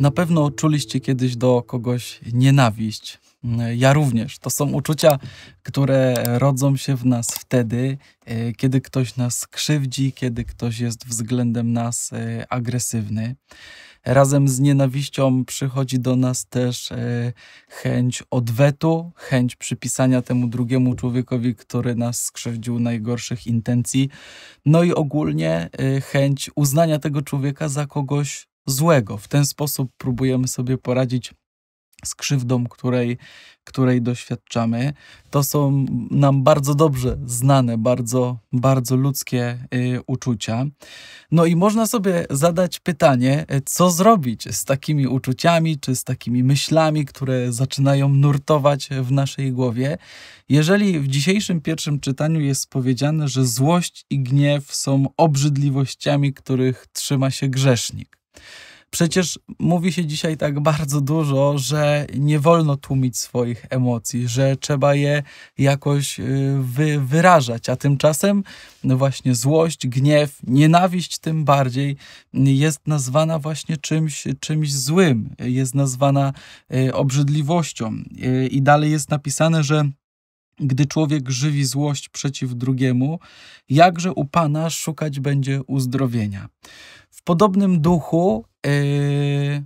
Na pewno czuliście kiedyś do kogoś nienawiść. Ja również. To są uczucia, które rodzą się w nas wtedy, e, kiedy ktoś nas krzywdzi, kiedy ktoś jest względem nas e, agresywny. Razem z nienawiścią przychodzi do nas też e, chęć odwetu, chęć przypisania temu drugiemu człowiekowi, który nas skrzywdził, najgorszych intencji, no i ogólnie chęć uznania tego człowieka za kogoś złego. W ten sposób próbujemy sobie poradzić z krzywdą, której, której doświadczamy. To są nam bardzo dobrze znane, bardzo, bardzo ludzkie y, uczucia. No i można sobie zadać pytanie, y, co zrobić z takimi uczuciami, czy z takimi myślami, które zaczynają nurtować w naszej głowie. Jeżeli w dzisiejszym pierwszym czytaniu jest powiedziane, że złość i gniew są obrzydliwościami, których trzyma się grzesznik Przecież mówi się dzisiaj tak bardzo dużo, że nie wolno tłumić swoich emocji, że trzeba je jakoś y, wy, wyrażać, a tymczasem no właśnie złość, gniew, nienawiść tym bardziej jest nazwana właśnie czymś, czymś złym, jest nazwana y, obrzydliwością. Y, I dalej jest napisane, że gdy człowiek żywi złość przeciw drugiemu, jakże u Pana szukać będzie uzdrowienia. W podobnym duchu, yy,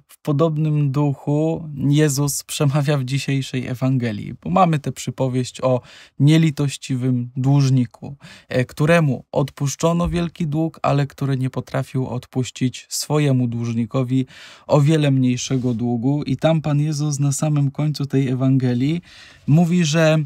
w podobnym duchu Jezus przemawia w dzisiejszej Ewangelii, bo mamy tę przypowieść o nielitościwym dłużniku, yy, któremu odpuszczono wielki dług, ale który nie potrafił odpuścić swojemu dłużnikowi o wiele mniejszego długu. I tam Pan Jezus na samym końcu tej Ewangelii mówi, że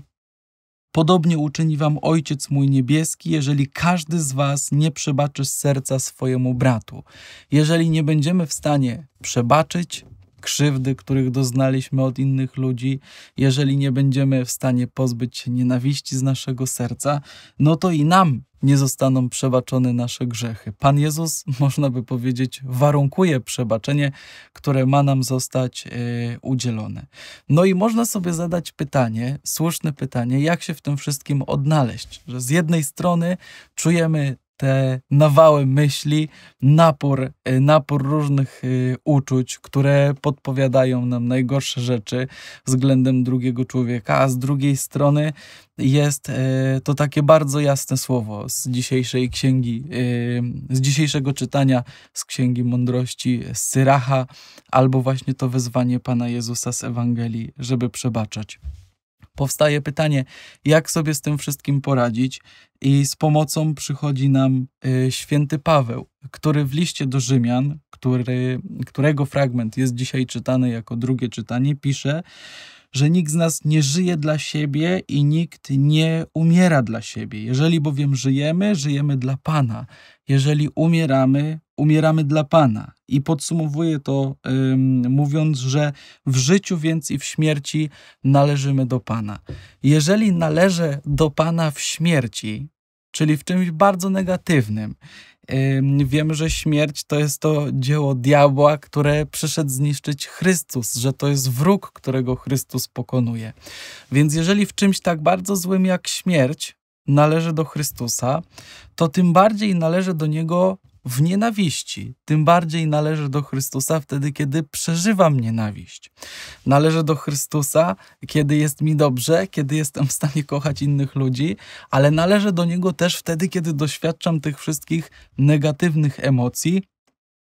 Podobnie uczyni wam Ojciec mój niebieski, jeżeli każdy z was nie przebaczy z serca swojemu bratu. Jeżeli nie będziemy w stanie przebaczyć, krzywdy, których doznaliśmy od innych ludzi, jeżeli nie będziemy w stanie pozbyć się nienawiści z naszego serca, no to i nam nie zostaną przebaczone nasze grzechy. Pan Jezus, można by powiedzieć, warunkuje przebaczenie, które ma nam zostać yy, udzielone. No i można sobie zadać pytanie, słuszne pytanie, jak się w tym wszystkim odnaleźć, że z jednej strony czujemy te nawały myśli, napór, y, napór różnych y, uczuć, które podpowiadają nam najgorsze rzeczy względem drugiego człowieka, a z drugiej strony jest y, to takie bardzo jasne słowo z dzisiejszej księgi, z dzisiejszego czytania z Księgi Mądrości z Syracha, albo właśnie to wezwanie Pana Jezusa z Ewangelii, żeby przebaczać powstaje pytanie, jak sobie z tym wszystkim poradzić, i z pomocą przychodzi nam y, święty Paweł, który w liście do Rzymian, który, którego fragment jest dzisiaj czytany jako drugie czytanie, pisze, że nikt z nas nie żyje dla siebie i nikt nie umiera dla siebie. Jeżeli bowiem żyjemy, żyjemy dla Pana. Jeżeli umieramy, umieramy dla Pana. I podsumowuje to ym, mówiąc, że w życiu więc i w śmierci należymy do Pana. Jeżeli należę do Pana w śmierci, czyli w czymś bardzo negatywnym, wiemy, że śmierć to jest to dzieło diabła, które przyszedł zniszczyć Chrystus, że to jest wróg, którego Chrystus pokonuje. Więc jeżeli w czymś tak bardzo złym jak śmierć należy do Chrystusa, to tym bardziej należy do niego w nienawiści. Tym bardziej należę do Chrystusa wtedy, kiedy przeżywam nienawiść. Należę do Chrystusa, kiedy jest mi dobrze, kiedy jestem w stanie kochać innych ludzi, ale należę do Niego też wtedy, kiedy doświadczam tych wszystkich negatywnych emocji,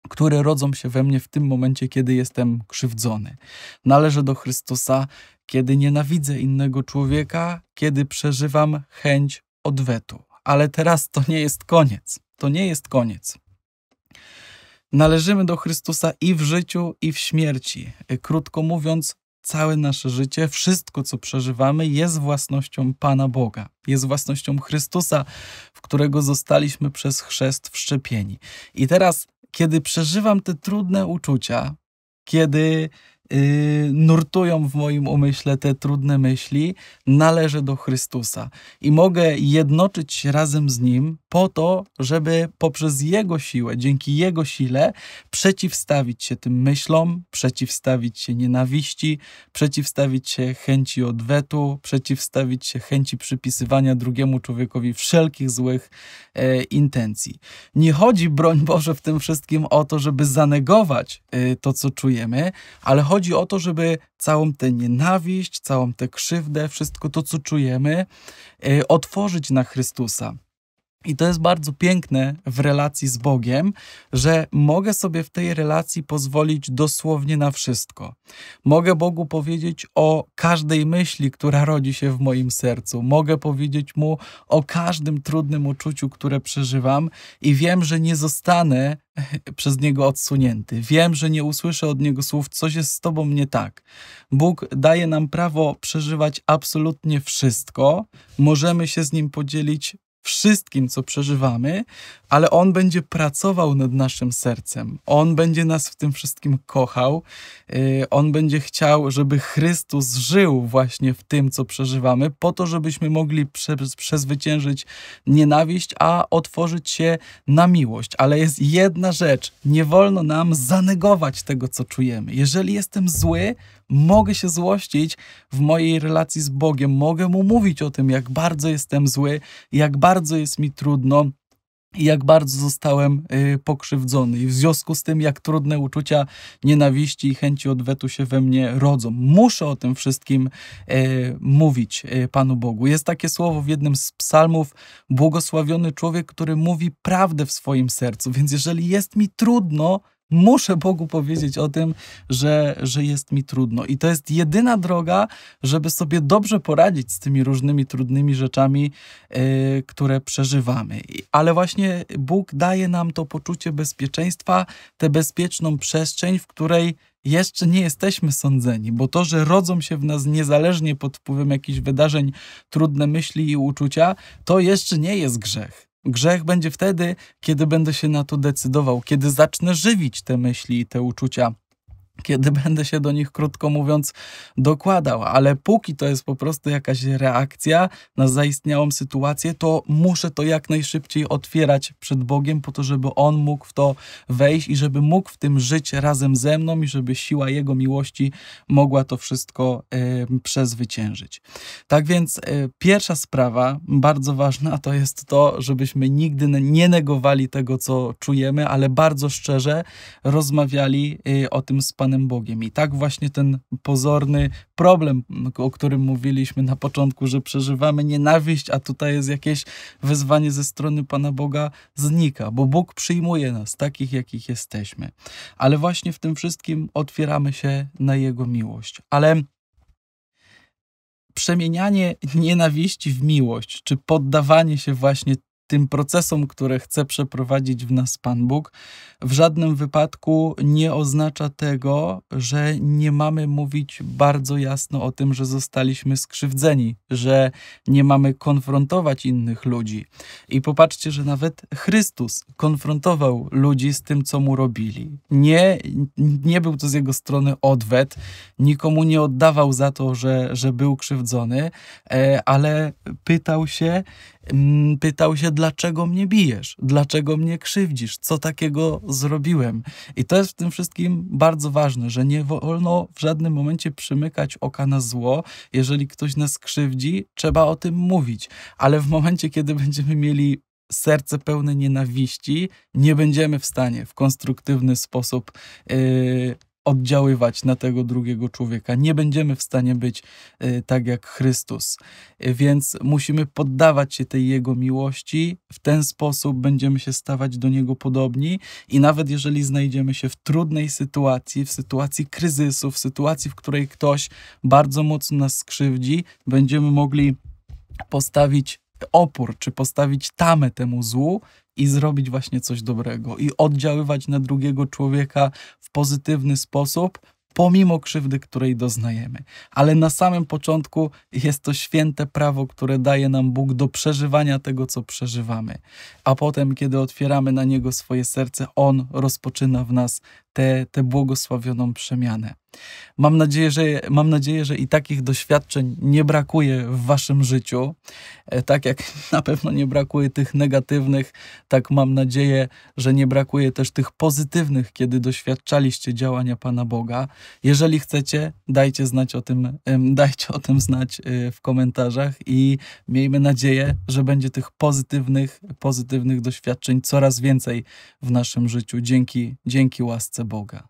które rodzą się we mnie w tym momencie, kiedy jestem krzywdzony. Należę do Chrystusa, kiedy nienawidzę innego człowieka, kiedy przeżywam chęć odwetu. Ale teraz to nie jest koniec. To nie jest koniec. Należymy do Chrystusa i w życiu, i w śmierci. Krótko mówiąc, całe nasze życie, wszystko co przeżywamy, jest własnością Pana Boga, jest własnością Chrystusa, w którego zostaliśmy przez chrzest wszczepieni. I teraz, kiedy przeżywam te trudne uczucia, kiedy Y, nurtują w moim umyśle te trudne myśli, należę do Chrystusa i mogę jednoczyć się razem z Nim po to, żeby poprzez Jego siłę, dzięki Jego sile przeciwstawić się tym myślom, przeciwstawić się nienawiści, przeciwstawić się chęci odwetu, przeciwstawić się chęci przypisywania drugiemu człowiekowi wszelkich złych e, intencji. Nie chodzi, broń Boże, w tym wszystkim o to, żeby zanegować e, to, co czujemy, ale chodzi chodzi o to, żeby całą tę nienawiść, całą tę krzywdę, wszystko to, co czujemy, e, otworzyć na Chrystusa. I to jest bardzo piękne w relacji z Bogiem, że mogę sobie w tej relacji pozwolić dosłownie na wszystko. Mogę Bogu powiedzieć o każdej myśli, która rodzi się w moim sercu. Mogę powiedzieć mu o każdym trudnym uczuciu, które przeżywam, i wiem, że nie zostanę przez niego odsunięty. Wiem, że nie usłyszę od niego słów, coś jest z tobą nie tak. Bóg daje nam prawo przeżywać absolutnie wszystko. Możemy się z nim podzielić wszystkim, co przeżywamy, ale On będzie pracował nad naszym sercem. On będzie nas w tym wszystkim kochał. Y, on będzie chciał, żeby Chrystus żył właśnie w tym, co przeżywamy, po to, żebyśmy mogli prze przezwyciężyć nienawiść, a otworzyć się na miłość. Ale jest jedna rzecz: nie wolno nam zanegować tego, co czujemy. Jeżeli jestem zły, mogę się złościć w mojej relacji z Bogiem, mogę mu mówić o tym, jak bardzo jestem zły, jak bardzo jest mi trudno, i jak bardzo zostałem y, pokrzywdzony. I w związku z tym, jak trudne uczucia nienawiści i chęci odwetu się we mnie rodzą. Muszę o tym wszystkim y, mówić y, Panu Bogu. Jest takie słowo w jednym z psalmów: Błogosławiony człowiek, który mówi prawdę w swoim sercu. Więc jeżeli jest mi trudno, muszę Bogu powiedzieć o tym, że, że jest mi trudno. I to jest jedyna droga, żeby sobie dobrze poradzić z tymi różnymi trudnymi rzeczami, yy, które przeżywamy. Ale właśnie Bóg daje nam to poczucie bezpieczeństwa, tę bezpieczną przestrzeń, w której jeszcze nie jesteśmy sądzeni, bo to, że rodzą się w nas niezależnie pod wpływem jakichś wydarzeń trudne myśli i uczucia, to jeszcze nie jest grzech. Grzech będzie wtedy, kiedy będę się na to decydował, kiedy zacznę żywić te myśli i te uczucia kiedy będę się do nich, krótko mówiąc, dokładał. Ale póki to jest po prostu jakaś reakcja na zaistniałą sytuację, to muszę to jak najszybciej otwierać przed Bogiem, po to, żeby On mógł w to wejść i żeby mógł w tym żyć razem ze mną i żeby siła Jego miłości mogła to wszystko y, przezwyciężyć. Tak więc y, pierwsza sprawa, bardzo ważna, to jest to, żebyśmy nigdy nie negowali tego, co czujemy, ale bardzo szczerze rozmawiali y, o tym z Panem Panem Bogiem. I tak właśnie ten pozorny problem, o którym mówiliśmy na początku, że przeżywamy nienawiść, a tutaj jest jakieś wezwanie ze strony Pana Boga, znika, bo Bóg przyjmuje nas takich, jakich jesteśmy. Ale właśnie w tym wszystkim otwieramy się na Jego miłość. Ale przemienianie nienawiści w miłość, czy poddawanie się właśnie tym procesom, które chce przeprowadzić w nas Pan Bóg, w żadnym wypadku nie oznacza tego, że nie mamy mówić bardzo jasno o tym, że zostaliśmy skrzywdzeni, że nie mamy konfrontować innych ludzi. I popatrzcie, że nawet Chrystus konfrontował ludzi z tym, co mu robili. Nie, nie był to z jego strony odwet, nikomu nie oddawał za to, że, że był krzywdzony, e, ale pytał się, Mm, pytał się, dlaczego mnie bijesz, dlaczego mnie krzywdzisz, co takiego zrobiłem. I to jest w tym wszystkim bardzo ważne, że nie wolno w żadnym momencie przymykać oka na zło. Jeżeli ktoś nas krzywdzi, trzeba o tym mówić, ale w momencie, kiedy będziemy mieli serce pełne nienawiści, nie będziemy w stanie w konstruktywny sposób yy, oddziaływać na tego drugiego człowieka. Nie będziemy w stanie być y, tak jak Chrystus. Y, więc musimy poddawać się tej Jego miłości. W ten sposób będziemy się stawać do Niego podobni i nawet jeżeli znajdziemy się w trudnej sytuacji, w sytuacji kryzysu, w sytuacji, w której ktoś bardzo mocno nas skrzywdzi, będziemy mogli postawić opór, czy postawić tamę temu złu i zrobić właśnie coś dobrego i oddziaływać na drugiego człowieka w pozytywny sposób, pomimo krzywdy, której doznajemy. Ale na samym początku jest to święte prawo, które daje nam Bóg do przeżywania tego, co przeżywamy. A potem, kiedy otwieramy na Niego swoje serce, On rozpoczyna w nas tę, tę błogosławioną przemianę. Mam nadzieję, że, mam nadzieję, że i takich doświadczeń nie brakuje w waszym życiu. E, tak jak na pewno nie brakuje tych negatywnych, tak mam nadzieję, że nie brakuje też tych pozytywnych, kiedy doświadczaliście działania Pana Boga. Jeżeli chcecie, dajcie znać o tym, dajcie o tym znać e, w komentarzach i miejmy nadzieję, że będzie tych pozytywnych, pozytywnych doświadczeń coraz więcej w naszym życiu dzięki, dzięki łasce Boga.